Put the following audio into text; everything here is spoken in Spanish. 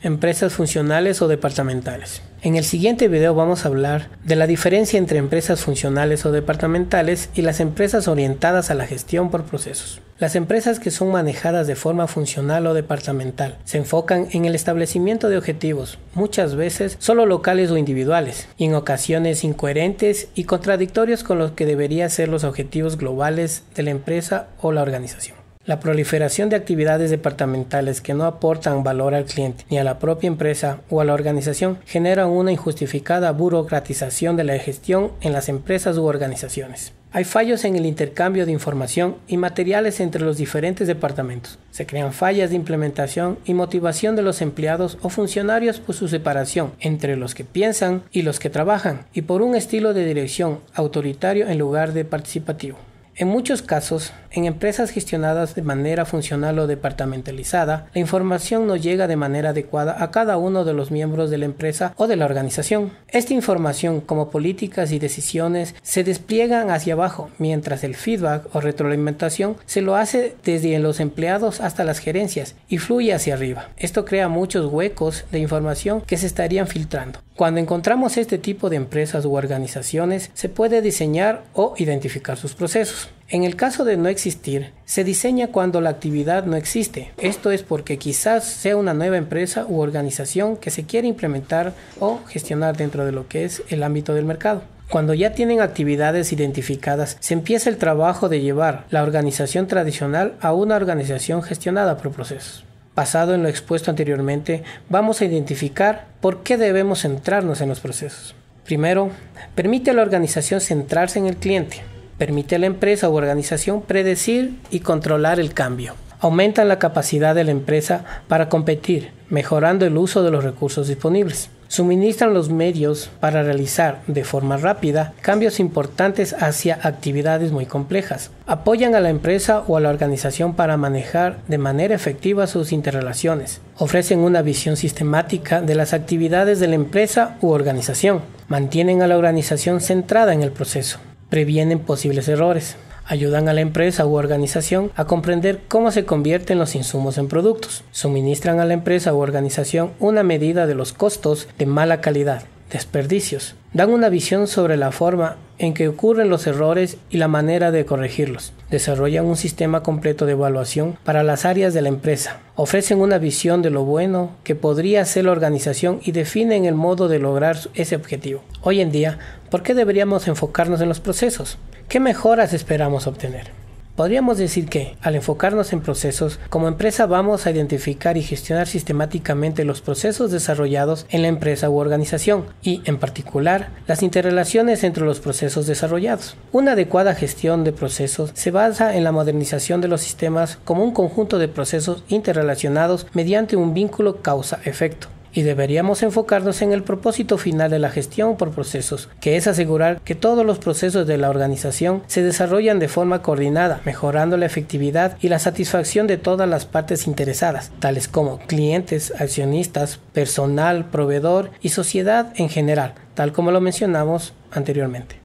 empresas funcionales o departamentales. En el siguiente video vamos a hablar de la diferencia entre empresas funcionales o departamentales y las empresas orientadas a la gestión por procesos. Las empresas que son manejadas de forma funcional o departamental se enfocan en el establecimiento de objetivos, muchas veces solo locales o individuales, y en ocasiones incoherentes y contradictorios con los que deberían ser los objetivos globales de la empresa o la organización. La proliferación de actividades departamentales que no aportan valor al cliente ni a la propia empresa o a la organización ...genera una injustificada burocratización de la gestión en las empresas u organizaciones. Hay fallos en el intercambio de información y materiales entre los diferentes departamentos. Se crean fallas de implementación y motivación de los empleados o funcionarios por su separación entre los que piensan y los que trabajan y por un estilo de dirección autoritario en lugar de participativo. En muchos casos, en empresas gestionadas de manera funcional o departamentalizada, la información no llega de manera adecuada a cada uno de los miembros de la empresa o de la organización. Esta información, como políticas y decisiones, se despliegan hacia abajo, mientras el feedback o retroalimentación se lo hace desde los empleados hasta las gerencias y fluye hacia arriba. Esto crea muchos huecos de información que se estarían filtrando. Cuando encontramos este tipo de empresas u organizaciones, se puede diseñar o identificar sus procesos. En el caso de no existir, se diseña cuando la actividad no existe. Esto es porque quizás sea una nueva empresa u organización que se quiere implementar o gestionar dentro de lo que es el ámbito del mercado. Cuando ya tienen actividades identificadas, se empieza el trabajo de llevar la organización tradicional a una organización gestionada por procesos. Basado en lo expuesto anteriormente, vamos a identificar por qué debemos centrarnos en los procesos. Primero, permite a la organización centrarse en el cliente. Permite a la empresa u organización predecir y controlar el cambio. Aumentan la capacidad de la empresa para competir, mejorando el uso de los recursos disponibles. Suministran los medios para realizar de forma rápida cambios importantes hacia actividades muy complejas. Apoyan a la empresa o a la organización para manejar de manera efectiva sus interrelaciones. Ofrecen una visión sistemática de las actividades de la empresa u organización. Mantienen a la organización centrada en el proceso previenen posibles errores, ayudan a la empresa u organización a comprender cómo se convierten los insumos en productos, suministran a la empresa u organización una medida de los costos de mala calidad desperdicios. Dan una visión sobre la forma en que ocurren los errores y la manera de corregirlos. Desarrollan un sistema completo de evaluación para las áreas de la empresa. Ofrecen una visión de lo bueno que podría ser la organización y definen el modo de lograr ese objetivo. Hoy en día, ¿por qué deberíamos enfocarnos en los procesos? ¿Qué mejoras esperamos obtener? Podríamos decir que, al enfocarnos en procesos, como empresa vamos a identificar y gestionar sistemáticamente los procesos desarrollados en la empresa u organización y, en particular, las interrelaciones entre los procesos desarrollados. Una adecuada gestión de procesos se basa en la modernización de los sistemas como un conjunto de procesos interrelacionados mediante un vínculo causa-efecto y deberíamos enfocarnos en el propósito final de la gestión por procesos, que es asegurar que todos los procesos de la organización se desarrollan de forma coordinada, mejorando la efectividad y la satisfacción de todas las partes interesadas, tales como clientes, accionistas, personal, proveedor y sociedad en general, tal como lo mencionamos anteriormente.